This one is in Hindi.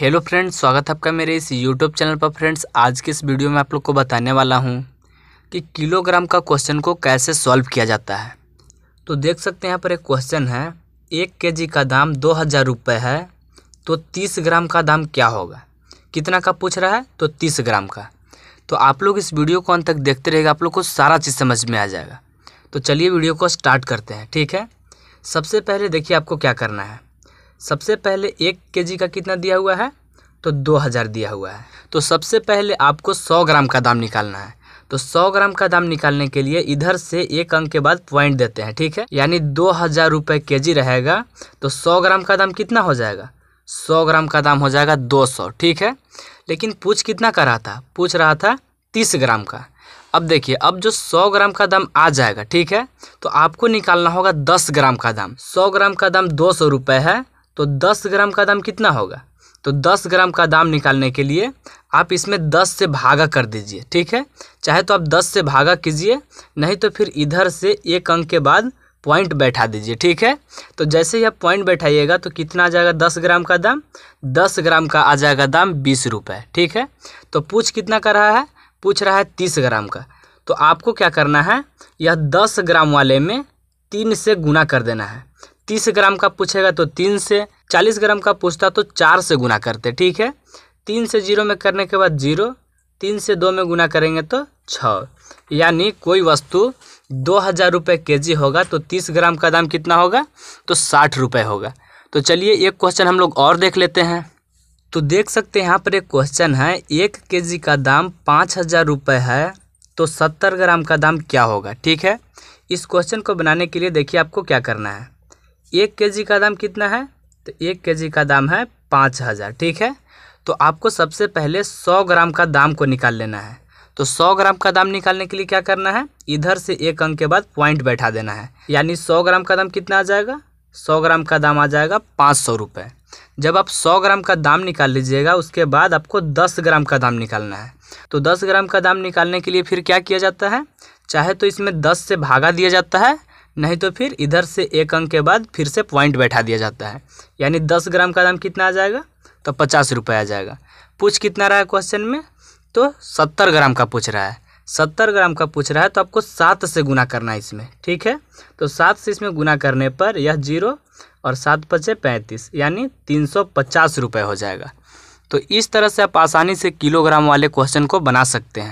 हेलो फ्रेंड्स स्वागत है आपका मेरे इस यूट्यूब चैनल पर फ्रेंड्स आज के इस वीडियो में आप लोग को बताने वाला हूँ कि किलोग्राम का क्वेश्चन को कैसे सॉल्व किया जाता है तो देख सकते हैं यहां पर एक क्वेश्चन है एक के जी का दाम दो हज़ार रुपये है तो तीस ग्राम का दाम क्या होगा कितना का पूछ रहा है तो तीस ग्राम का तो आप लोग इस वीडियो को अंत तक देखते रहेगा आप लोग को सारा चीज़ समझ में आ जाएगा तो चलिए वीडियो को स्टार्ट करते हैं ठीक है सबसे पहले देखिए आपको क्या करना है सबसे पहले एक के का कितना दिया हुआ है तो दो हज़ार दिया हुआ है तो सबसे पहले आपको सौ ग्राम का दाम निकालना है तो सौ ग्राम का दाम निकालने के लिए इधर से एक अंक के बाद पॉइंट देते हैं ठीक है यानी दो हज़ार रुपये के जी रहेगा तो सौ ग्राम का दाम कितना हो जाएगा सौ ग्राम का दाम हो जाएगा दो सौ ठीक है लेकिन पूछ कितना का रहा था पूछ रहा था तीस ग्राम का अब देखिए अब जो सौ ग्राम का दाम आ जाएगा ठीक है तो आपको निकालना होगा दस ग्राम का दाम सौ ग्राम का दाम दो सौ रुपये है तो दस ग्राम का दाम कितना होगा तो दस ग्राम का दाम निकालने के लिए आप इसमें दस से भागा कर दीजिए ठीक है चाहे तो आप दस से भागा कीजिए नहीं तो फिर इधर से एक अंक के बाद पॉइंट बैठा दीजिए ठीक है तो जैसे ही आप पॉइंट बैठाइएगा तो कितना आ जाएगा दस ग्राम का दाम दस ग्राम का आ जाएगा दाम बीस रुपये ठीक है तो पूछ कितना का रहा है पूछ रहा है तीस ग्राम का तो आपको क्या करना है यह दस ग्राम वाले में तीन से गुना कर देना है तीस ग्राम का पूछेगा तो तीन से चालीस ग्राम का पूछता तो चार से गुना करते ठीक है तीन से जीरो में करने के बाद जीरो तीन से दो में गुना करेंगे तो छः यानी कोई वस्तु दो हज़ार रुपये के जी होगा तो तीस ग्राम का दाम कितना होगा तो साठ रुपये होगा तो चलिए एक क्वेश्चन हम लोग और देख लेते हैं तो देख सकते हैं यहाँ पर एक क्वेश्चन है एक के जी का दाम पाँच हज़ार रुपये है तो सत्तर ग्राम का दाम क्या होगा ठीक है इस क्वेश्चन को बनाने के लिए देखिए आपको क्या करना है एक केजी का दाम कितना है तो एक केजी का दाम है पाँच हज़ार ठीक है तो आपको सबसे पहले सौ ग्राम का दाम को निकाल लेना है तो सौ ग्राम का दाम निकालने के लिए क्या करना है इधर से एक अंक के बाद पॉइंट बैठा देना है यानी सौ ग्राम का दाम कितना आ जाएगा सौ ग्राम का दाम आ जाएगा पाँच सौ रुपये जब आप सौ ग्राम का दाम निकाल लीजिएगा उसके बाद आपको दस ग्राम का दाम निकालना है तो दस ग्राम का दाम निकालने के लिए फिर क्या किया जाता है चाहे तो इसमें दस से भागा दिया जाता है नहीं तो फिर इधर से एक अंक के बाद फिर से पॉइंट बैठा दिया जाता है यानी दस ग्राम का दाम कितना आ जाएगा तो पचास रुपये आ जाएगा पूछ कितना रहा है क्वेश्चन में तो सत्तर ग्राम का पूछ रहा है सत्तर ग्राम का पूछ रहा है तो आपको सात से गुना करना है इसमें ठीक है तो सात से इसमें गुना करने पर यह जीरो और सात पचे पैंतीस यानी तीन सौ पचास रुपये हो जाएगा तो इस तरह से आप आसानी से किलोग्राम वाले क्वेश्चन को बना सकते हैं